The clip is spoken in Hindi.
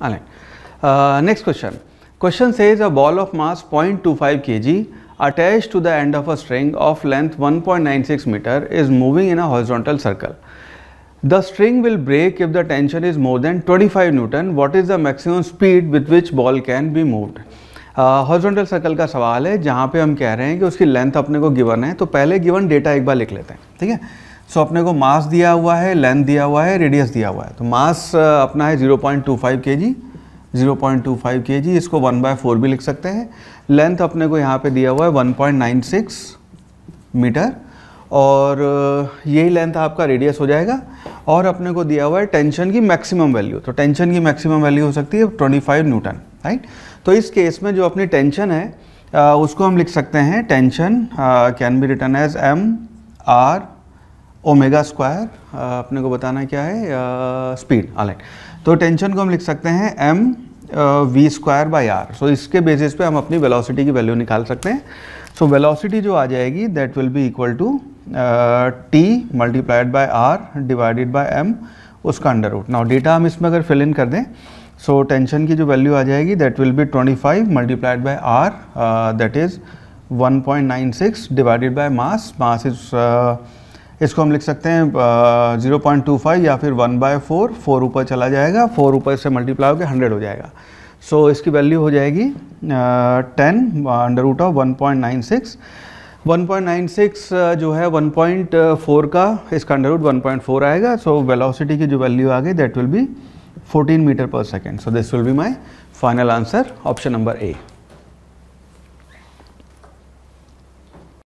All right. Uh, next question. Question says a ball of mass 0.25 kg attached to the end of a string of length 1.96 meter is moving in a horizontal circle. The string will break if the tension is more than 25 Newton. What is the maximum speed with which ball can be moved? Horizontal uh, circle का सवाल है जहाँ पे हम कह रहे हैं कि उसकी लेंथ अपने को गिवन है तो पहले गिवन डेटा एक बार लिख लेते हैं ठीक है सो so, अपने को मास दिया हुआ है लेंथ दिया हुआ है रेडियस दिया हुआ है तो मास uh, अपना है 0.25 point two five K G zero point two five K G इसको वन बाय फोर भी लिख सकते हैं लेंथ अपने को यहाँ पे दिया हुआ है 1.96 मीटर और uh, यही लेंथ आपका रेडियस हो जाएगा और अपने को दिया हुआ है टेंशन की मैक्सिमम वैल्यू तो टेंशन की मैक्सिमम वैल्यू हो सकती है फाइव न्यूटन राइट तो इस केस में जो अपनी टेंशन है uh, उसको हम लिख सकते हैं tension can be written as M R omega square अपने को बताना क्या है स्पीड ऑलराइट तो टेंशन को हम लिख सकते हैं M V square by R so इसके बेसिस पे हम अपनी वेलोसिटी की वैल्यू निकाल सकते हैं सो so, वेलोसिटी जो आ जाएगी that will be equal to T multiplied by R divided by M उसका अंडर रूट नाउ डेटा हम इसमें अगर फिल इन कर दें सो so, टेंशन की जो वैल्यू आ जाएगी that will be 25 multiplied by R that is 1.96 divided by mass mass is इसको हम लिख सकते हैं ज़ीरो पॉइंट टू फाइव या फिर वन बाय फोर फोर ऊपर चला जाएगा फोर ऊपर से मल्टीप्लाई होकर हंड्रेड हो जाएगा सो so, इसकी वैल्यू हो जाएगी ten under root of one point nine six 1.96 जो है 1.4 का इसका अंडर रूट 1.4 आएगा सो so वेलोसिटी की जो वैल्यू आ गई दैट विल बी 14 मीटर पर second so this will be my final answer option number A